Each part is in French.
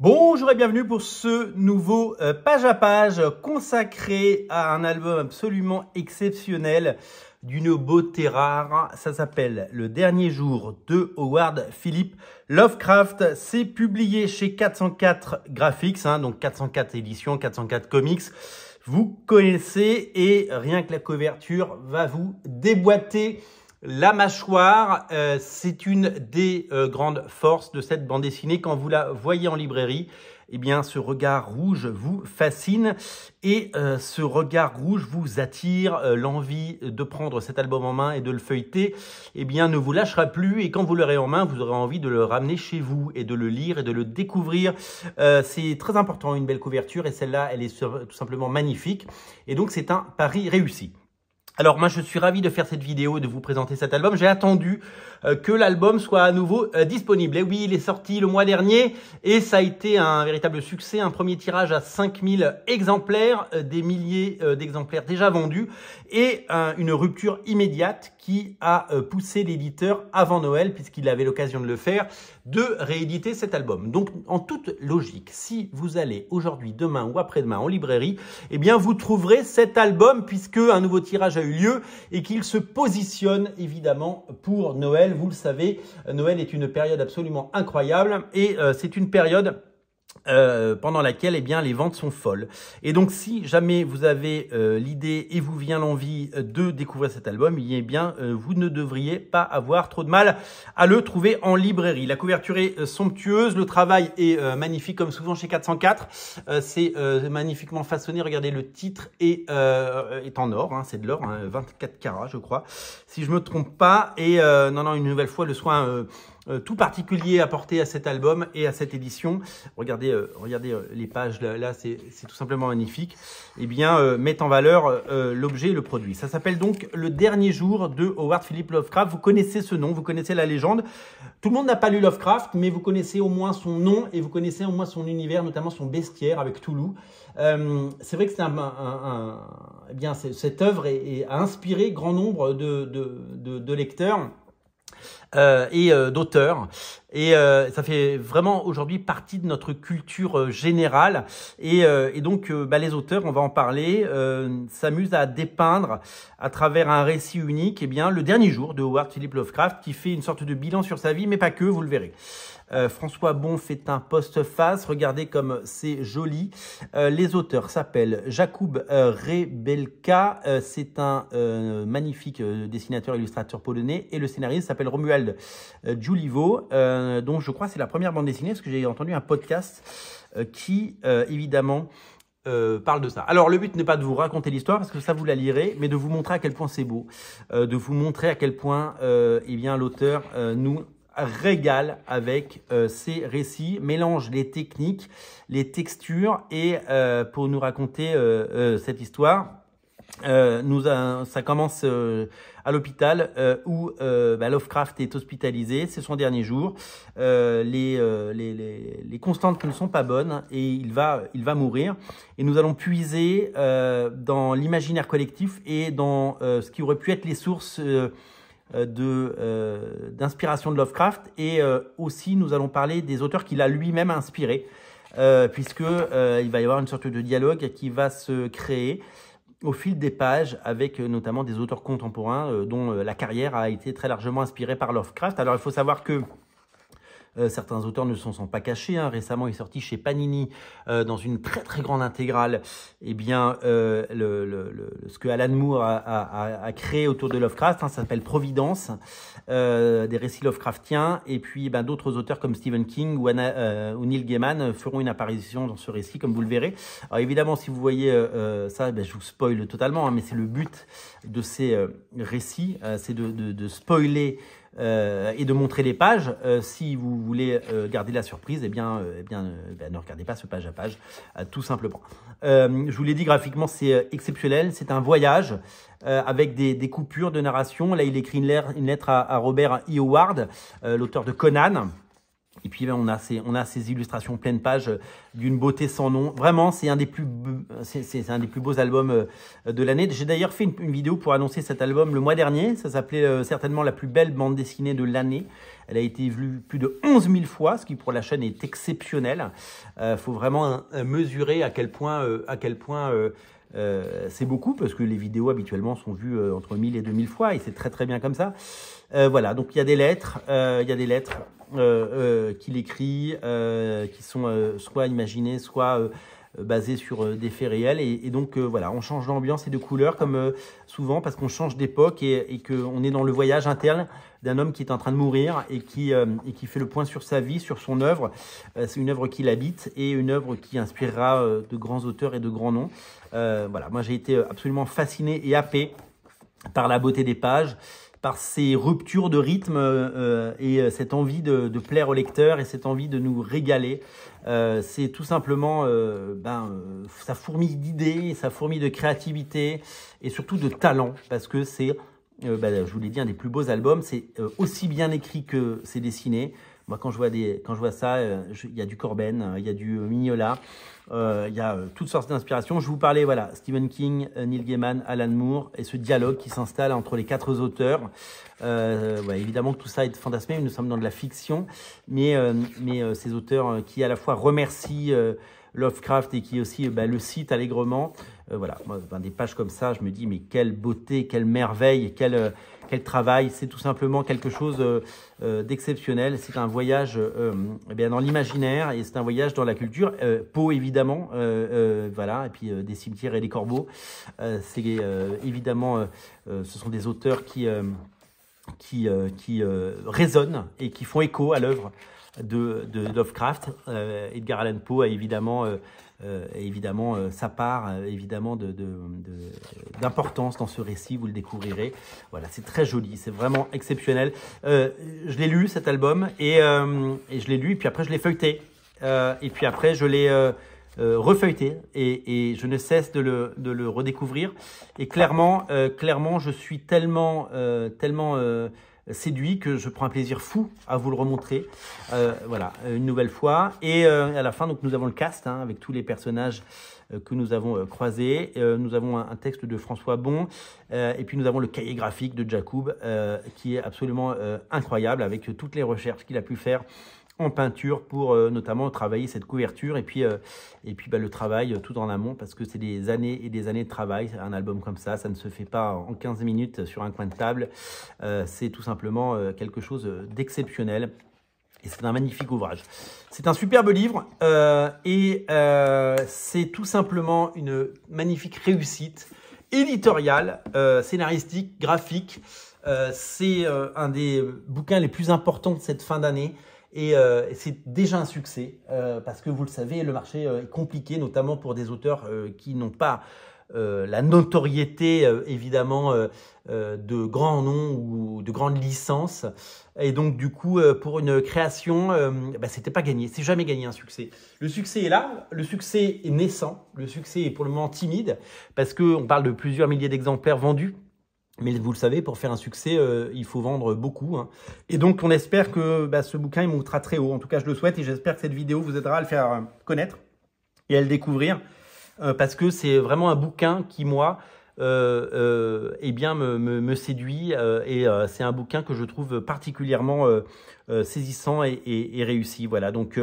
Bonjour et bienvenue pour ce nouveau euh, page à page consacré à un album absolument exceptionnel d'une beauté rare. Ça s'appelle Le dernier jour de Howard Philip Lovecraft. C'est publié chez 404 Graphics, hein, donc 404 éditions, 404 comics. Vous connaissez et rien que la couverture va vous déboîter la mâchoire, euh, c'est une des euh, grandes forces de cette bande dessinée. Quand vous la voyez en librairie, eh bien, ce regard rouge vous fascine et euh, ce regard rouge vous attire l'envie de prendre cet album en main et de le feuilleter. Eh bien, ne vous lâchera plus et quand vous l'aurez en main, vous aurez envie de le ramener chez vous et de le lire et de le découvrir. c'est très important, une belle couverture et celle-là, elle est tout simplement magnifique. Et donc, c'est un pari réussi. Alors moi je suis ravi de faire cette vidéo, de vous présenter cet album. J'ai attendu euh, que l'album soit à nouveau euh, disponible. Et oui, il est sorti le mois dernier et ça a été un véritable succès. Un premier tirage à 5000 exemplaires, euh, des milliers d'exemplaires déjà vendus et une rupture immédiate qui a poussé l'éditeur avant Noël, puisqu'il avait l'occasion de le faire, de rééditer cet album. Donc en toute logique, si vous allez aujourd'hui, demain ou après-demain en librairie, eh bien vous trouverez cet album puisque un nouveau tirage a lieu et qu'il se positionne évidemment pour Noël. Vous le savez, Noël est une période absolument incroyable et euh, c'est une période euh, pendant laquelle eh bien, les ventes sont folles. Et donc si jamais vous avez euh, l'idée et vous vient l'envie euh, de découvrir cet album, eh bien, euh, vous ne devriez pas avoir trop de mal à le trouver en librairie. La couverture est somptueuse, le travail est magnifique comme souvent chez 404. c'est magnifiquement façonné, regardez le titre est, est en or, hein, c'est de l'or, hein, 24 carats je crois, si je me trompe pas. Et non, non, une nouvelle fois, le soin euh, tout particulier apporté à cet album et à cette édition, regardez, euh, regardez euh, les pages, là, c'est tout simplement magnifique, eh bien, met en valeur l'objet et le produit. Ça s'appelle donc Le Dernier Jour de Howard Philip Lovecraft. Vous connaissez ce nom, vous connaissez la légende. Tout le monde n'a pas lu Lovecraft, mais vous connaissez au moins son nom et vous connaissez au moins son univers, notamment son bestiaire avec Toulouse. c'est vrai que c'est un, eh bien, cette œuvre est, est, a inspiré grand nombre de, de, de, de lecteurs. Euh, et euh, d'auteurs et euh, ça fait vraiment aujourd'hui partie de notre culture euh, générale. Et, euh, donc, bah, les auteurs, on va en parler, s'amusent à dépeindre à travers un récit unique et eh bien, le dernier jour de Howard Philip Lovecraft, qui fait une sorte de bilan sur sa vie, mais pas que, vous le verrez. François Bon fait un post-face. Regardez comme c'est joli. les auteurs s'appellent Jakub Rebelka. c'est un magnifique dessinateur illustrateur polonais. Et le scénariste s'appelle Romuald Giulivo. Euh, Donc, je crois c'est la première bande dessinée, parce que j'ai entendu un podcast euh, qui, euh, évidemment, parle de ça. Alors le but n'est pas de vous raconter l'histoire, parce que ça vous la lirez, mais de vous montrer à quel point c'est beau, de vous montrer à quel point eh bien l'auteur nous régale avec ses récits, mélange les techniques, les textures et pour nous raconter cette histoire. Euh, nous, ça commence euh, à l'hôpital euh, où bah, Lovecraft est hospitalisé, c'est son dernier jour. Les, constantes ne sont pas bonnes et il va, il va mourir. Et nous allons puiser dans l'imaginaire collectif et dans ce qui aurait pu être les sources d'inspiration de Lovecraft. Et aussi, nous allons parler des auteurs qu'il a lui-même inspiré puisque il va y avoir une sorte de dialogue qui va se créer au fil des pages avec euh, notamment des auteurs contemporains euh, dont euh, la carrière a été très largement inspirée par Lovecraft. Alors il faut savoir que euh, certains auteurs ne s'en sont pas cachés. Hein. Récemment, il est sorti chez Panini euh, dans une très très grande intégrale. Eh bien, euh, ce que Alan Moore a, créé autour de Lovecraft, hein, ça s'appelle Providence, des récits Lovecraftiens. Et puis, eh ben, d'autres auteurs comme Stephen King ou, Neil Gaiman feront une apparition dans ce récit, comme vous le verrez. Alors évidemment, si vous voyez ça, ben, je vous spoil totalement, hein, mais c'est le but de ces récits, c'est de spoiler euh, et de montrer les pages. Euh, si vous voulez euh, garder la surprise, eh bien, eh bien, ben, ne regardez pas ce page à page, tout simplement. je vous l'ai dit graphiquement, c'est exceptionnel. C'est un voyage avec des, des, coupures de narration. Là, il écrit une, lettre à, à Robert E. Howard, l'auteur de Conan. Et puis on a ces, on a ces illustrations pleine page euh, d'une beauté sans nom. Vraiment, c'est un, des plus, c'est un des plus beaux albums euh, de l'année. J'ai d'ailleurs fait une, vidéo pour annoncer cet album le mois dernier. Ça s'appelait euh, certainement la plus belle bande dessinée de l'année. Elle a été vue plus de 11 000 fois, ce qui pour la chaîne est exceptionnel. Il faut vraiment hein, mesurer à quel point, à quel point euh, c'est beaucoup parce que les vidéos habituellement sont vues euh, entre 1000 et 2000 fois et c'est très très bien comme ça. Euh, voilà, donc il y a des lettres, il y a des lettres qu'il écrit qui sont soit imaginées, soit euh, basé sur euh, des faits réels. Et, donc euh, voilà, on change d'ambiance et de couleur comme souvent parce qu'on change d'époque et, qu'on est dans le voyage interne d'un homme qui est en train de mourir et qui, et qui fait le point sur sa vie, sur son œuvre. C'est une œuvre qui l'habite et une œuvre qui inspirera de grands auteurs et de grands noms. voilà, moi j'ai été absolument fasciné et happé par la beauté des pages, par ces ruptures de rythme euh, et euh, cette envie de, plaire au lecteur et cette envie de nous régaler. Euh, c'est tout simplement, ben, sa fourmi ça d'idées, ça fourmi de créativité et surtout de talent parce que c'est, ben, je vous l'ai dit, un des plus beaux albums. C'est aussi bien écrit que c'est dessiné. Moi, quand je vois, des, quand je vois ça, euh, il y a du Corben, euh, il y a du euh, Mignola, il y a toutes sortes d'inspirations. Je vous parlais, voilà, Stephen King, Neil Gaiman, Alan Moore, et ce dialogue qui s'installe entre les quatre auteurs. évidemment que tout ça est fantasmé, nous sommes dans de la fiction, mais, mais ces auteurs qui à la fois remercient Lovecraft et qui aussi bah, le citent allègrement, voilà, des pages comme ça, je me dis, mais quelle beauté, quelle merveille, quelle quel travail, C'est tout simplement quelque chose euh, euh, d'exceptionnel. C'est un voyage euh, eh bien, dans l'imaginaire et c'est un voyage dans la culture. Pau, évidemment, voilà, et puis des cimetières et des corbeaux. c'est évidemment, ce sont des auteurs qui qui, résonnent et qui font écho à l'œuvre de, de Lovecraft. Euh, Edgar Allan Poe a évidemment, euh, euh, évidemment sa part évidemment d'importance de, de, dans ce récit, vous le découvrirez. Voilà, c'est très joli, c'est vraiment exceptionnel. je l'ai lu cet album et, et je l'ai lu, et puis après je l'ai feuilleté. et puis après je l'ai... refeuilleté et, et, je ne cesse de le, de le redécouvrir. Et clairement, clairement, je suis tellement, tellement séduit que je prends un plaisir fou à vous le remontrer. Euh, voilà, une nouvelle fois. Et euh, à la fin, donc, nous avons le cast hein, avec tous les personnages euh, que nous avons croisés. nous avons un, un, texte de François Bon. et puis nous avons le cahier graphique de Jacob qui est absolument incroyable avec toutes les recherches qu'il a pu faire en peinture pour euh, notamment travailler cette couverture et puis, euh, et puis bah, le travail euh, tout en amont parce que c'est des années et des années de travail. Un album comme ça, ça ne se fait pas en 15 minutes sur un coin de table. c'est tout simplement quelque chose d'exceptionnel. Et c'est un magnifique ouvrage. C'est un superbe livre et c'est tout simplement une magnifique réussite éditoriale, scénaristique, graphique. c'est un des bouquins les plus importants de cette fin d'année. Euh, et c'est déjà un succès, euh, parce que vous le savez, le marché euh, est compliqué, notamment pour des auteurs qui n'ont pas la notoriété, évidemment, de grands noms ou de grandes licences. Et donc, du coup, pour une création, bah, c'était pas gagné. C'est jamais gagné un succès. Le succès est là, le succès est naissant, le succès est pour le moment timide, parce qu'on parle de plusieurs milliers d'exemplaires vendus. Mais vous le savez, pour faire un succès, euh, il faut vendre beaucoup. Hein. Et donc, on espère que bah, ce bouquin, il montera très haut. En tout cas, je le souhaite et j'espère que cette vidéo vous aidera à le faire euh, connaître et à le découvrir. Euh, parce que c'est vraiment un bouquin qui, moi, eh bien, me, me, séduit. et c'est un bouquin que je trouve particulièrement saisissant et, réussi. Voilà, donc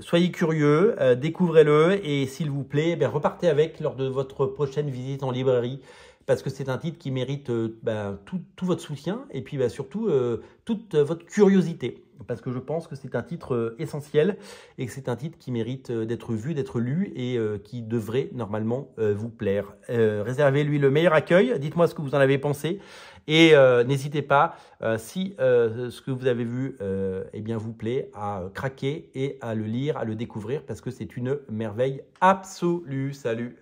soyez curieux, découvrez-le. Et s'il vous plaît, eh repartez avec lors de votre prochaine visite en librairie parce que c'est un titre qui mérite euh, bah, tout, votre soutien et puis bah, surtout euh, toute votre curiosité, parce que je pense que c'est un titre euh, essentiel et que c'est un titre qui mérite d'être vu, d'être lu et qui devrait normalement vous plaire. Réservez-lui le meilleur accueil, dites-moi ce que vous en avez pensé. Et n'hésitez pas, si ce que vous avez vu eh bien, vous plaît, à craquer et à le lire, à le découvrir, parce que c'est une merveille absolue. Salut